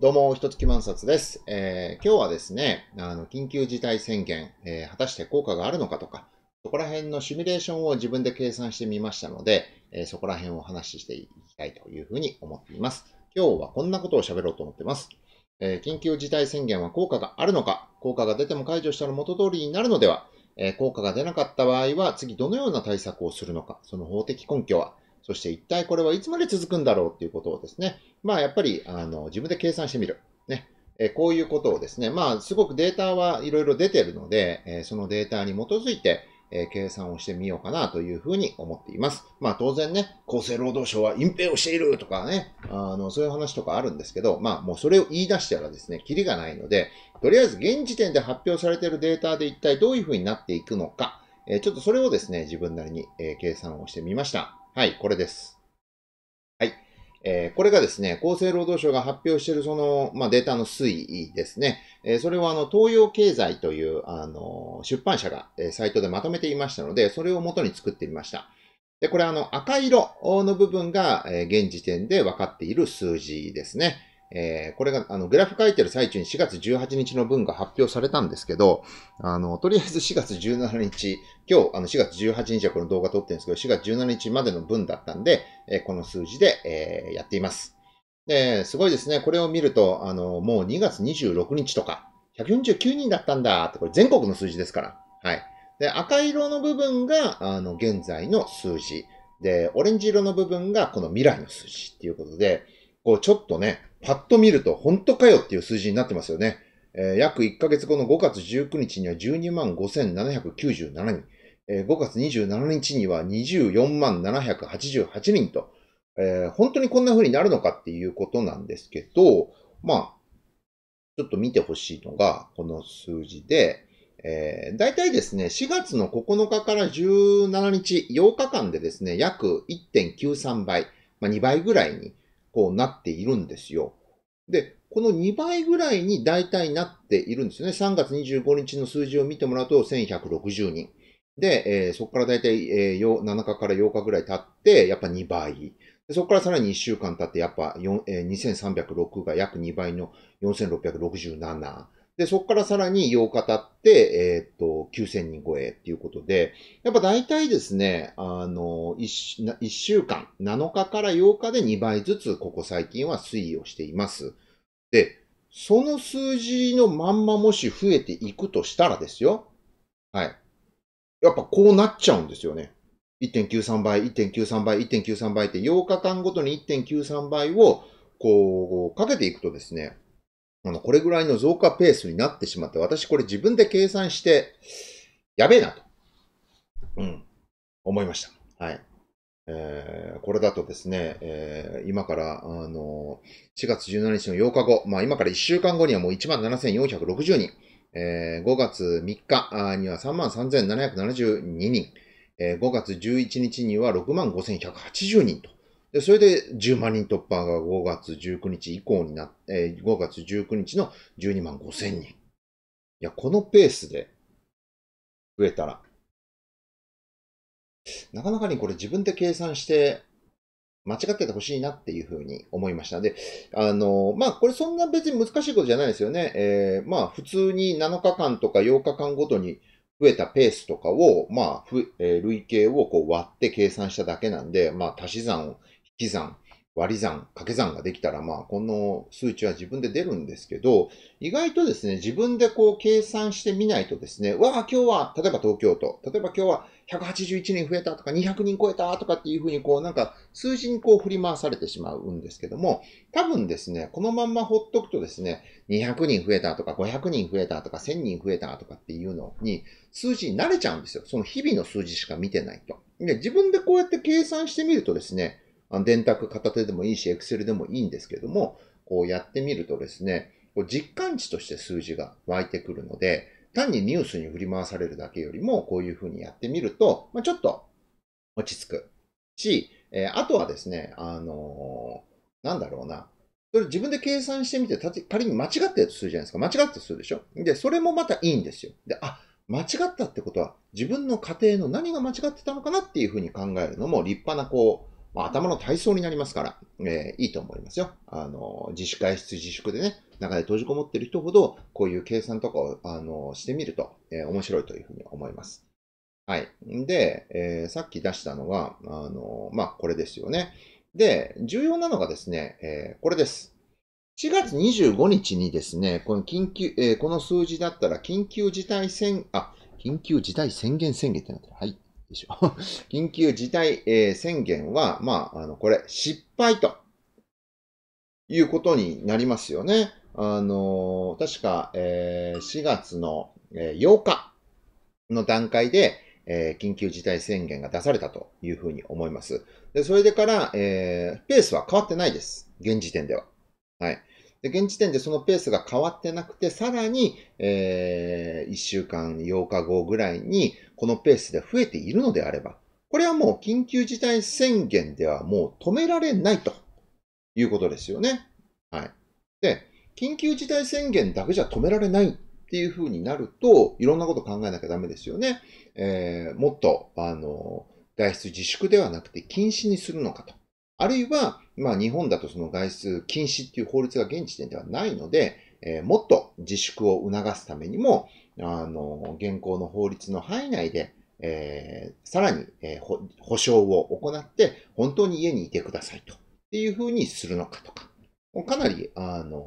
どうも、ひとつき万冊です。えー、今日はですね、あの、緊急事態宣言、えー、果たして効果があるのかとか、そこら辺のシミュレーションを自分で計算してみましたので、えー、そこら辺をお話ししていきたいというふうに思っています。今日はこんなことを喋ろうと思ってます。え緊急事態宣言は効果があるのか、効果が出ても解除したら元通りになるのでは、え効果が出なかった場合は、次どのような対策をするのか、その法的根拠は、そして一体これはいつまで続くんだろうっていうことをですね、まあやっぱりあの自分で計算してみる。ね。えこういうことをですね、まあすごくデータはいろいろ出てるので、えそのデータに基づいて、え計算をしてみようかなというふうに思っています。まあ当然ね、厚生労働省は隠蔽をしているとかね、あの、そういう話とかあるんですけど、まあもうそれを言い出したらですね、キリがないので、とりあえず現時点で発表されているデータで一体どういうふうになっていくのか、えちょっとそれをですね、自分なりに、え計算をしてみました。はい、これです。はい。えー、これがですね、厚生労働省が発表しているその、まあ、データの推移ですね。えー、それはあの、東洋経済という、あの、出版社が、えサイトでまとめていましたので、それを元に作ってみました。で、これあの、赤色の部分が、え現時点で分かっている数字ですね。えー、これが、あの、グラフ書いてる最中に4月18日の分が発表されたんですけど、あの、とりあえず4月17日、今日、あの、4月18日はこの動画撮ってるんですけど、4月17日までの分だったんで、えー、この数字で、えー、やっています。で、すごいですね。これを見ると、あの、もう2月26日とか、149人だったんだって、これ全国の数字ですから。はい。で、赤色の部分が、あの、現在の数字。で、オレンジ色の部分がこの未来の数字っていうことで、こう、ちょっとね、パッと見ると、本当かよっていう数字になってますよね。えー、約1ヶ月後の5月19日には12万5797人、えー、5月27日には24万788人と、えー、本当にこんな風になるのかっていうことなんですけど、まあ、ちょっと見てほしいのが、この数字で、えー、大体ですね、4月の9日から17日、8日間でですね、約1.93倍、まあ、2倍ぐらいに、こうなっているんですよ。で、この2倍ぐらいに大体なっているんですよね。3月25日の数字を見てもらうと1160人。で、えー、そこから大体、えー、7日から8日ぐらい経って、やっぱ2倍。そこからさらに1週間経って、やっぱ、えー、2306が約2倍の4667。で、そこからさらに8日経って、えっ、と、9000人超えっていうことで、やっぱ大体ですね、あの1、1週間、7日から8日で2倍ずつ、ここ最近は推移をしています。で、その数字のまんまもし増えていくとしたらですよ。はい。やっぱこうなっちゃうんですよね。1.93倍、1.93倍、1.93倍って8日間ごとに1.93倍をこうかけていくとですね、このこれぐらいの増加ペースになってしまって、私これ自分で計算して、やべえなと。うん。思いました。はい。えー、これだとですね、えー、今から、あの4月17日の8日後、まあ今から1週間後にはもう17,460人、えー、5月3日には33,772人、えー、5月11日には65,180人と、で、それで10万人突破が5月19日以降になって、5月19日の12万5千人。いや、このペースで増えたら、なかなかにこれ自分で計算して、間違っててほしいなっていうふうに思いました。で、あの、まあ、これそんな別に難しいことじゃないですよね。えー、まあ、普通に7日間とか8日間ごとに増えたペースとかを、まあ、えー、累計をこう割って計算しただけなんで、まあ、足し算を引き算、割り算、掛け算ができたら、まあ、この数値は自分で出るんですけど、意外とですね、自分でこう計算してみないとですね、わあ、今日は、例えば東京都、例えば今日は181人増えたとか200人超えたとかっていうふうに、こうなんか数字にこう振り回されてしまうんですけども、多分ですね、このまんまほっとくとですね、200人増えたとか500人増えたとか1000人増えたとかっていうのに、数字に慣れちゃうんですよ。その日々の数字しか見てないと。で、自分でこうやって計算してみるとですね、電卓片手でもいいし、エクセルでもいいんですけども、こうやってみるとですね、こう実感値として数字が湧いてくるので、単にニュースに振り回されるだけよりも、こういうふうにやってみると、まあ、ちょっと落ち着くし、えー、あとはですね、あのー、なんだろうな、それ自分で計算してみて、仮に間違ったやつするじゃないですか。間違ったとするでしょで、それもまたいいんですよ。で、あ、間違ったってことは、自分の家庭の何が間違ってたのかなっていうふうに考えるのも立派なこう、まあ、頭の体操になりますから、えー、いいと思いますよ。あの、自主外出自粛でね、中で閉じこもってる人ほど、こういう計算とかを、あの、してみると、えー、面白いというふうに思います。はい。で、えー、さっき出したのは、あの、まあ、これですよね。で、重要なのがですね、えー、これです。4月25日にですね、この緊急、えー、この数字だったら緊急事態宣、あ、緊急事態宣言宣言ってなってる。はい。でしょ。緊急事態、えー、宣言は、まあ、あの、これ、失敗ということになりますよね。あのー、確か、えー、4月の、えー、8日の段階で、え緊急事態宣言が出されたというふうに思います。で、それでから、えペースは変わってないです。現時点では。はい。で、現時点でそのペースが変わってなくて、さらに、えー、1週間、8日後ぐらいに、このペースで増えているのであれば、これはもう緊急事態宣言ではもう止められないということですよね。はい。で、緊急事態宣言だけじゃ止められないっていう風になると、いろんなこと考えなきゃダメですよね。えー、もっと、あの、外出自粛ではなくて禁止にするのかと。あるいは、まあ日本だとその外出禁止っていう法律が現時点ではないので、えー、もっと自粛を促すためにも、あの、現行の法律の範囲内で、えー、さらに、えー、保証を行って、本当に家にいてくださいと。っていうふうにするのかとか。かなり、あの、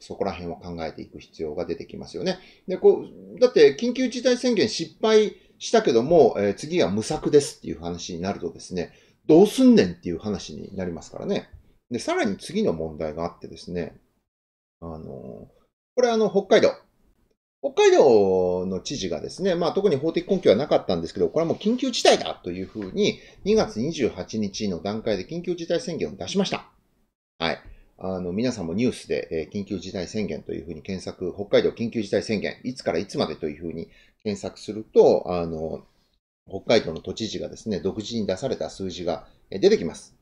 そこら辺を考えていく必要が出てきますよね。で、こう、だって緊急事態宣言失敗したけども、えー、次は無策ですっていう話になるとですね、どうすんねんっていう話になりますからね。で、さらに次の問題があってですね、あの、これあの、北海道。北海道の知事がですね、まあ特に法的根拠はなかったんですけど、これはもう緊急事態だというふうに、2月28日の段階で緊急事態宣言を出しました。はい。あの、皆さんもニュースで、え緊急事態宣言というふうに検索、北海道緊急事態宣言、いつからいつまでというふうに検索すると、あの、北海道の都知事がですね、独自に出された数字が出てきます。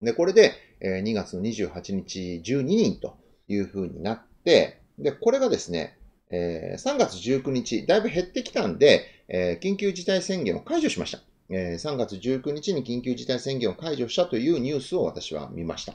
で、これで2月の28日12人というふうになって、で、これがですね、3月19日、だいぶ減ってきたんで、緊急事態宣言を解除しました。3月19日に緊急事態宣言を解除したというニュースを私は見ました。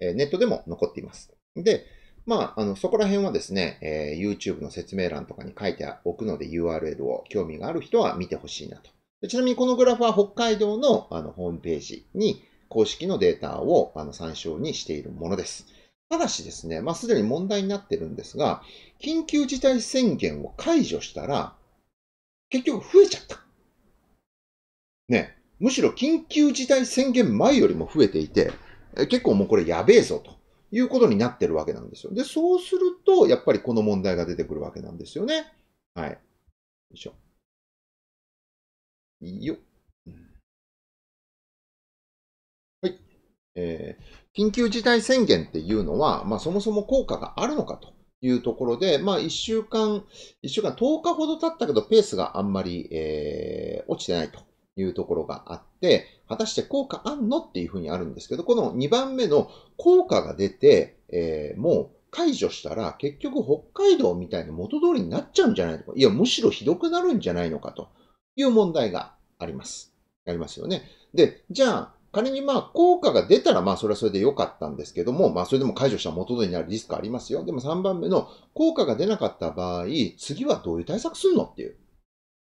ネットでも残っています。で、まあ、あの、そこら辺はですね、えー、YouTube の説明欄とかに書いておくので URL を興味がある人は見てほしいなとちなみにこのグラフは北海道のあのホームページに公式のデータをあの参照にしているものです。ただしですね、まあ、すでに問題になってるんですが、緊急事態宣言を解除したら、結局増えちゃった。ね、むしろ緊急事態宣言前よりも増えていて、結構もうこれやべえぞということになってるわけなんですよ。で、そうすると、やっぱりこの問題が出てくるわけなんですよね。はい。よいしょ。いいよ。はい。えー、緊急事態宣言っていうのは、まあ、そもそも効果があるのかというところで、まあ、1週間、1週間10日ほど経ったけど、ペースがあんまり、えー、落ちてないというところがあって、果たして効果あんのっていうふうにあるんですけど、この2番目の効果が出て、えー、もう解除したら結局北海道みたいな元通りになっちゃうんじゃないのか。いや、むしろひどくなるんじゃないのかという問題があります。ありますよね。で、じゃあ、仮にまあ効果が出たらまあそれはそれで良かったんですけども、まあそれでも解除したら元通りになるリスクありますよ。でも3番目の効果が出なかった場合、次はどういう対策するのっていう。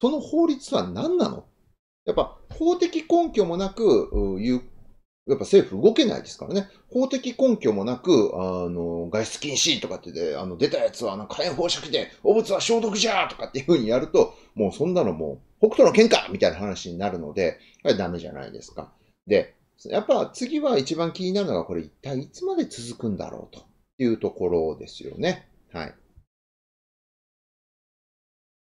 その法律は何なのやっぱ法的根拠もなく有やっぱ政府動けないですからね。法的根拠もなく、あの、外出禁止とかってで、あの、出たやつは、あの、火炎放射器で、汚物は消毒じゃーとかっていう風にやると、もうそんなのもう、北斗の喧嘩みたいな話になるので、やっダメじゃないですか。で、やっぱ次は一番気になるのが、これ一体いつまで続くんだろうというところですよね。はい。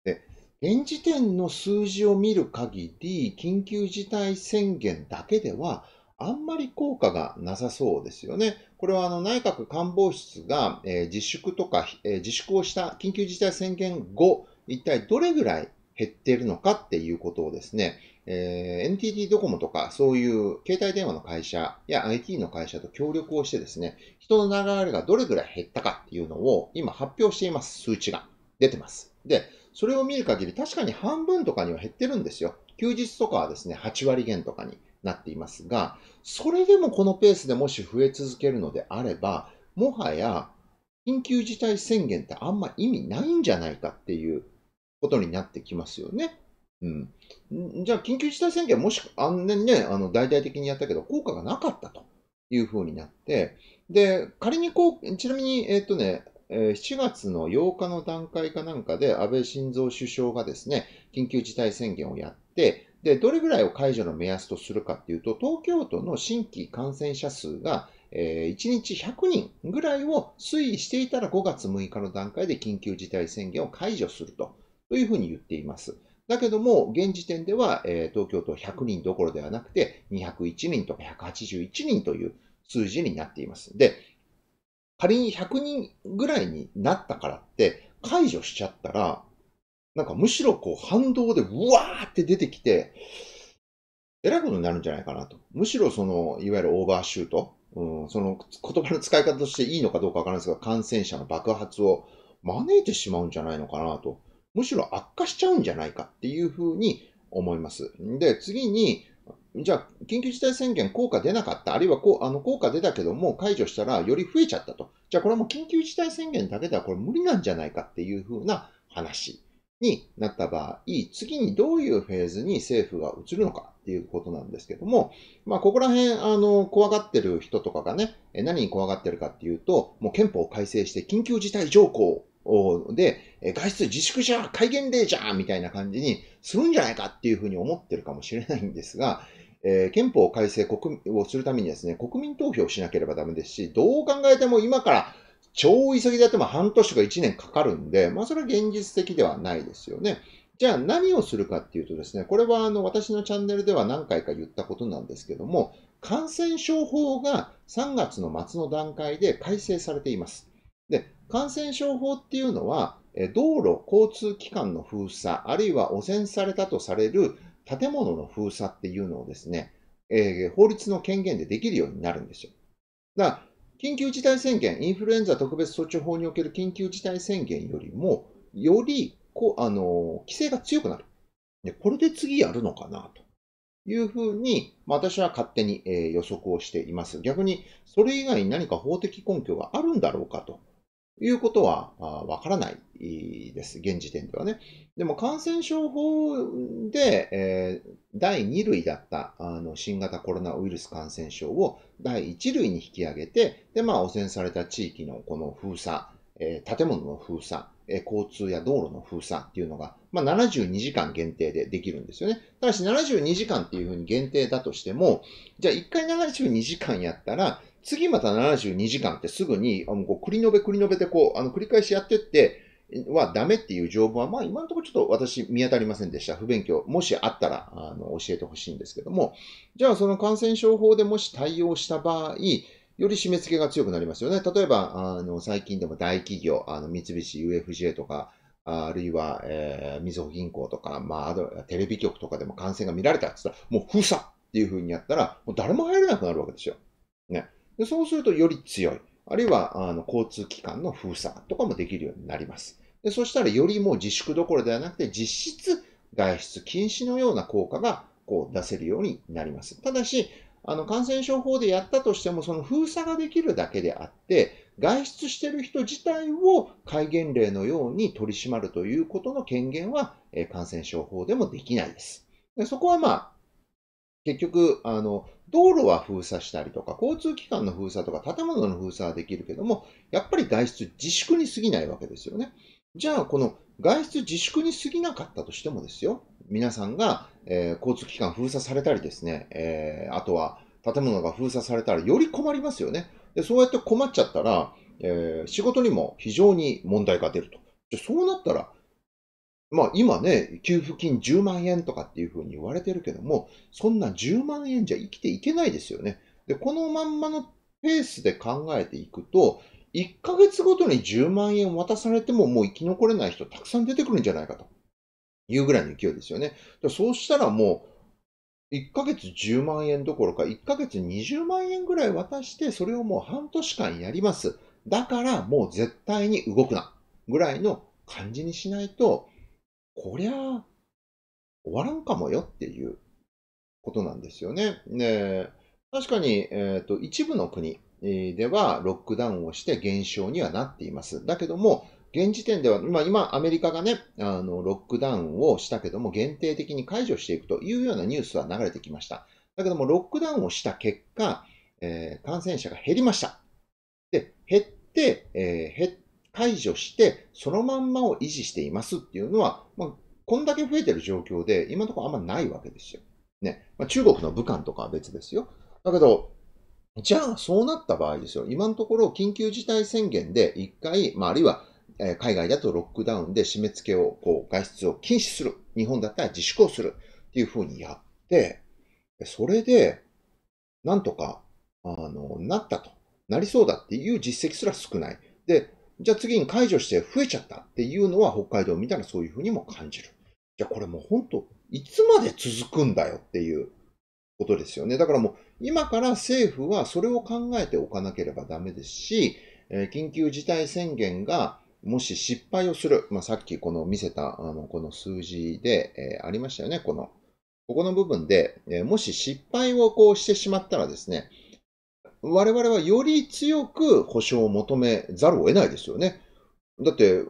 で、現時点の数字を見る限り、緊急事態宣言だけでは、あんまり効果がなさそうですよね。これはあの内閣官房室が、えー、自粛とか、えー、自粛をした緊急事態宣言後、一体どれぐらい減っているのかっていうことをですね、えー、NTT ドコモとかそういう携帯電話の会社や IT の会社と協力をしてですね、人の流れがどれぐらい減ったかっていうのを今発表しています。数値が出てます。で、それを見る限り確かに半分とかには減ってるんですよ。休日とかはですね、8割減とかになっていますが、それでもこのペースでもし増え続けるのであれば、もはや緊急事態宣言ってあんま意味ないんじゃないかっていうことになってきますよね。うん。じゃあ、緊急事態宣言もし、あんねんね、あの、大々的にやったけど、効果がなかったというふうになって、で、仮にこう、ちなみに、えっ、ー、とね、7月の8日の段階かなんかで安倍晋三首相がですね、緊急事態宣言をやって、で、どれぐらいを解除の目安とするかっていうと、東京都の新規感染者数が、えー、1日100人ぐらいを推移していたら5月6日の段階で緊急事態宣言を解除するとというふうに言っています。だけども、現時点では、えー、東京都100人どころではなくて、201人とか181人という数字になっています。で、仮に100人ぐらいになったからって解除しちゃったら、なんかむしろこう反動でうわーって出てきて、えらいことになるんじゃないかなと。むしろその、いわゆるオーバーシュート、うん、その言葉の使い方としていいのかどうかわからないですが、感染者の爆発を招いてしまうんじゃないのかなと。むしろ悪化しちゃうんじゃないかっていうふうに思います。で、次に、じゃあ、緊急事態宣言効果出なかった、あるいはこうあの効果出たけども解除したらより増えちゃったと。じゃあ、これはもう緊急事態宣言だけではこれ無理なんじゃないかっていうふうな話。になった場合、次にどういうフェーズに政府が移るのかっていうことなんですけども、まあ、ここら辺、あの、怖がってる人とかがね、何に怖がってるかっていうと、もう憲法を改正して緊急事態条項で、外出自粛じゃ戒厳令じゃみたいな感じにするんじゃないかっていうふうに思ってるかもしれないんですが、えー、憲法改正をするためにですね、国民投票しなければダメですし、どう考えても今から超急ぎでやっても半年とか1年かかるんで、まあそれは現実的ではないですよね。じゃあ何をするかっていうとですね、これはあの私のチャンネルでは何回か言ったことなんですけども、感染症法が3月の末の段階で改正されています。で、感染症法っていうのは、道路交通機関の封鎖、あるいは汚染されたとされる建物の封鎖っていうのをですね、えー、法律の権限でできるようになるんですよ。だから緊急事態宣言、インフルエンザ特別措置法における緊急事態宣言よりも、よりこあの規制が強くなる。で、これで次やるのかなというふうに、まあ、私は勝手に、えー、予測をしています。逆に、それ以外に何か法的根拠があるんだろうかということはわからないです。現時点ではね。でも感染症法で、えー、第2類だったあの新型コロナウイルス感染症を第1類に引き上げて、で、まあ汚染された地域のこの封鎖、えー、建物の封鎖、えー、交通や道路の封鎖っていうのが、まあ、72時間限定でできるんですよね。ただし72時間っていうふうに限定だとしても、じゃあ1回72時間やったら、次また72時間ってすぐに、あのこう繰り延べ繰り延べでこう、あの繰り返しやってって、はダメっていう条文は、まあ今のところちょっと私見当たりませんでした。不勉強。もしあったら、あの、教えてほしいんですけども。じゃあその感染症法でもし対応した場合、より締め付けが強くなりますよね。例えば、あの、最近でも大企業、あの、三菱 UFJ とか、あるいは、えー、みずほ銀行とか、まあ、あとテレビ局とかでも感染が見られたって言ったら、もう封鎖っていう風にやったら、もう誰も入れなくなるわけですよ。ね。でそうするとより強い。あるいは、あの、交通機関の封鎖とかもできるようになります。でそしたらよりも自粛どころではなくて、実質外出禁止のような効果がこう出せるようになります。ただし、あの感染症法でやったとしても、その封鎖ができるだけであって、外出してる人自体を戒厳令のように取り締まるということの権限は、え感染症法でもできないです。でそこはまあ、結局、あの、道路は封鎖したりとか、交通機関の封鎖とか、建物の封鎖はできるけども、やっぱり外出自粛に過ぎないわけですよね。じゃあ、この外出自粛に過ぎなかったとしてもですよ、皆さんが、えー、交通機関封鎖されたりですね、えー、あとは建物が封鎖されたらより困りますよね。でそうやって困っちゃったら、えー、仕事にも非常に問題が出ると。じゃそうなったら、まあ今ね、給付金10万円とかっていうふうに言われてるけども、そんな10万円じゃ生きていけないですよね。で、このまんまのペースで考えていくと、1ヶ月ごとに10万円渡されてももう生き残れない人たくさん出てくるんじゃないかというぐらいの勢いですよね。そうしたらもう、1ヶ月10万円どころか、1ヶ月20万円ぐらい渡して、それをもう半年間やります。だからもう絶対に動くな。ぐらいの感じにしないと、こりゃ、終わらんかもよっていうことなんですよね。で確かに、えーと、と一部の国ではロックダウンをして減少にはなっています。だけども、現時点では、まあ、今、アメリカがね、あの、ロックダウンをしたけども、限定的に解除していくというようなニュースは流れてきました。だけども、ロックダウンをした結果、えー、感染者が減りました。で、減って、えー、減っ解除して、そのまんまを維持していますっていうのは、まあ、こんだけ増えてる状況で、今のところあんまないわけですよ。ね。まあ、中国の武漢とかは別ですよ。だけど、じゃあそうなった場合ですよ。今のところ緊急事態宣言で一回、まあ、あるいは海外だとロックダウンで締め付けを、こう、外出を禁止する。日本だったら自粛をする。っていうふうにやって、それで、なんとか、あの、なったと。なりそうだっていう実績すら少ない。で、じゃあ次に解除して増えちゃったっていうのは北海道を見たらそういうふうにも感じる。じゃあこれもう本当、いつまで続くんだよっていうことですよね。だからもう今から政府はそれを考えておかなければダメですし、え緊急事態宣言がもし失敗をする、まあ、さっきこの見せたあのこの数字で、えありましたよね、この。ここの部分で、えもし失敗をこうしてしまったらですね、我々はより強く保障を求めざるを得ないですよね。だって、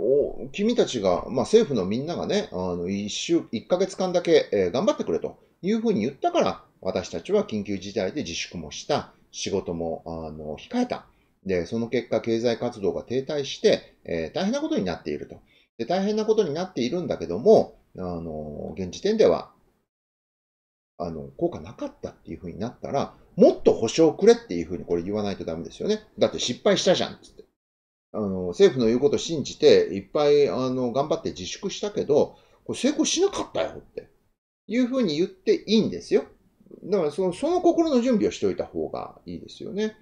君たちが、まあ、政府のみんながね、あの週、一ヶ月間だけ、えー、頑張ってくれというふうに言ったから、私たちは緊急事態で自粛もした、仕事も、あの、控えた。で、その結果、経済活動が停滞して、えー、大変なことになっていると。で、大変なことになっているんだけども、あの、現時点では、あの、効果なかったっていうふうになったら、もっと保証くれっていうふうにこれ言わないとダメですよね。だって失敗したじゃんっつって。あの、政府の言うことを信じて、いっぱい、あの、頑張って自粛したけど、これ成功しなかったよって、いうふうに言っていいんですよ。だからその、その心の準備をしておいた方がいいですよね。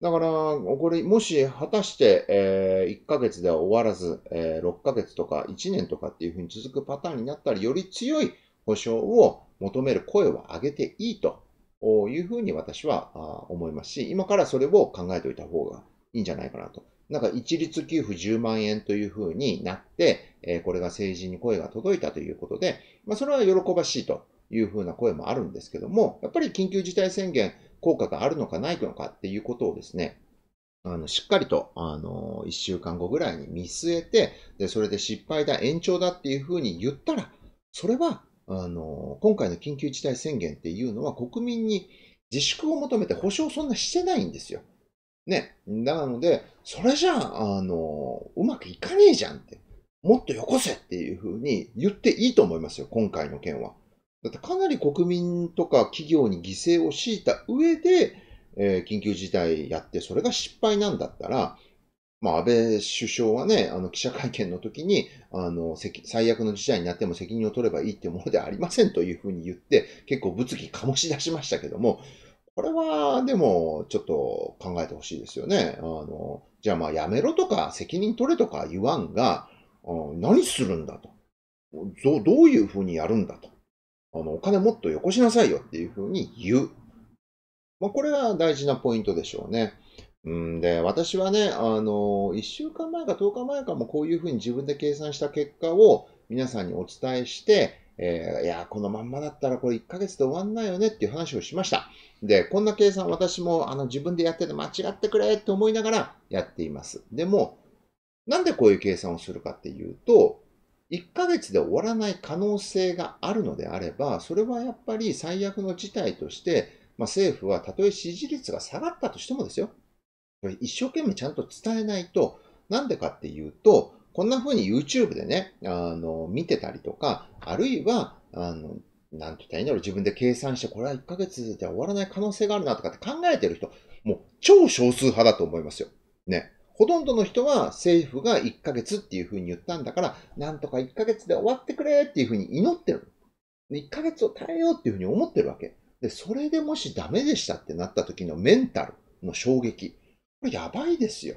だから、これ、もし、果たして、えー、1ヶ月では終わらず、えー、6ヶ月とか1年とかっていうふうに続くパターンになったら、より強い保証を求める声を上げていいとというふうに私は思いますし、今からそれを考えておいた方がいいんじゃないかなと。なんか一律給付10万円というふうになって、これが政治に声が届いたということで、まあ、それは喜ばしいというふうな声もあるんですけども、やっぱり緊急事態宣言、効果があるのかないのかっていうことをですね、あの、しっかりと、あの、一週間後ぐらいに見据えて、で、それで失敗だ、延長だっていうふうに言ったら、それはあの、今回の緊急事態宣言っていうのは国民に自粛を求めて保証そんなしてないんですよ。ね。なので、それじゃあ、あの、うまくいかねえじゃんって。もっとよこせっていうふうに言っていいと思いますよ、今回の件は。だってかなり国民とか企業に犠牲を強いた上で、えー、緊急事態やって、それが失敗なんだったら、まあ、安倍首相はね、あの、記者会見の時に、あの、最悪の事態になっても責任を取ればいいっていうものではありませんというふうに言って、結構物議醸し出しましたけども、これは、でも、ちょっと考えてほしいですよね。あの、じゃあまあ、やめろとか、責任取れとか言わんが、何するんだと。どどういうふうにやるんだと。あの、お金もっとよこしなさいよっていうふうに言う。まあ、これは大事なポイントでしょうね。うんで、私はね、あの、1週間前か10日前かもこういうふうに自分で計算した結果を皆さんにお伝えして、えー、いや、このまんまだったらこれ1ヶ月で終わんないよねっていう話をしました。で、こんな計算私もあの自分でやってて間違ってくれって思いながらやっています。でも、なんでこういう計算をするかっていうと、1ヶ月で終わらない可能性があるのであれば、それはやっぱり最悪の事態として、まあ、政府はたとえ支持率が下がったとしてもですよ、一生懸命ちゃんと伝えないと、なんでかっていうと、こんな風に YouTube でね、あの、見てたりとか、あるいは、あの、なんて言ったらいいんだろう、自分で計算して、これは1ヶ月で終わらない可能性があるなとかって考えてる人、もう超少数派だと思いますよ。ね。ほとんどの人は政府が1ヶ月っていう風に言ったんだから、なんとか1ヶ月で終わってくれっていう風に祈ってる。1ヶ月を耐えようっていう風に思ってるわけ。で、それでもしダメでしたってなった時のメンタルの衝撃。これやばいですよ。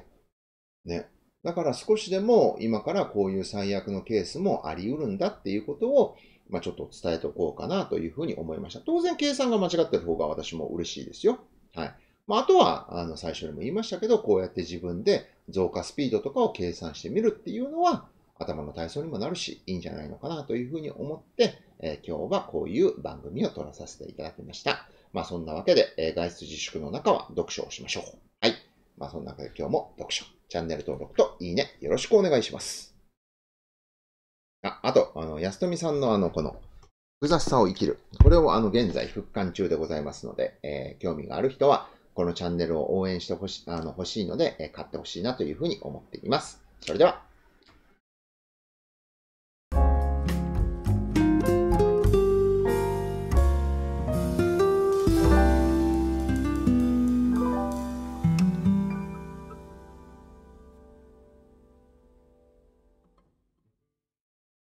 ね。だから少しでも今からこういう最悪のケースもあり得るんだっていうことを、まあ、ちょっと伝えておこうかなというふうに思いました。当然計算が間違ってる方が私も嬉しいですよ。はい。まあ、あとは、あの、最初にも言いましたけど、こうやって自分で増加スピードとかを計算してみるっていうのは、頭の体操にもなるし、いいんじゃないのかなというふうに思って、えー、今日はこういう番組を撮らさせていただきました。まあ、そんなわけで、えー、外出自粛の中は読書をしましょう。はい。まあ、そん中で今日も読書、チャンネル登録といいね、よろしくお願いします。あ、あと、あの、安富さんのあの、この、複雑さを生きる。これをあの、現在復刊中でございますので、えー、興味がある人は、このチャンネルを応援してほし、あの、欲しいので、えー、買ってほしいなというふうに思っています。それでは。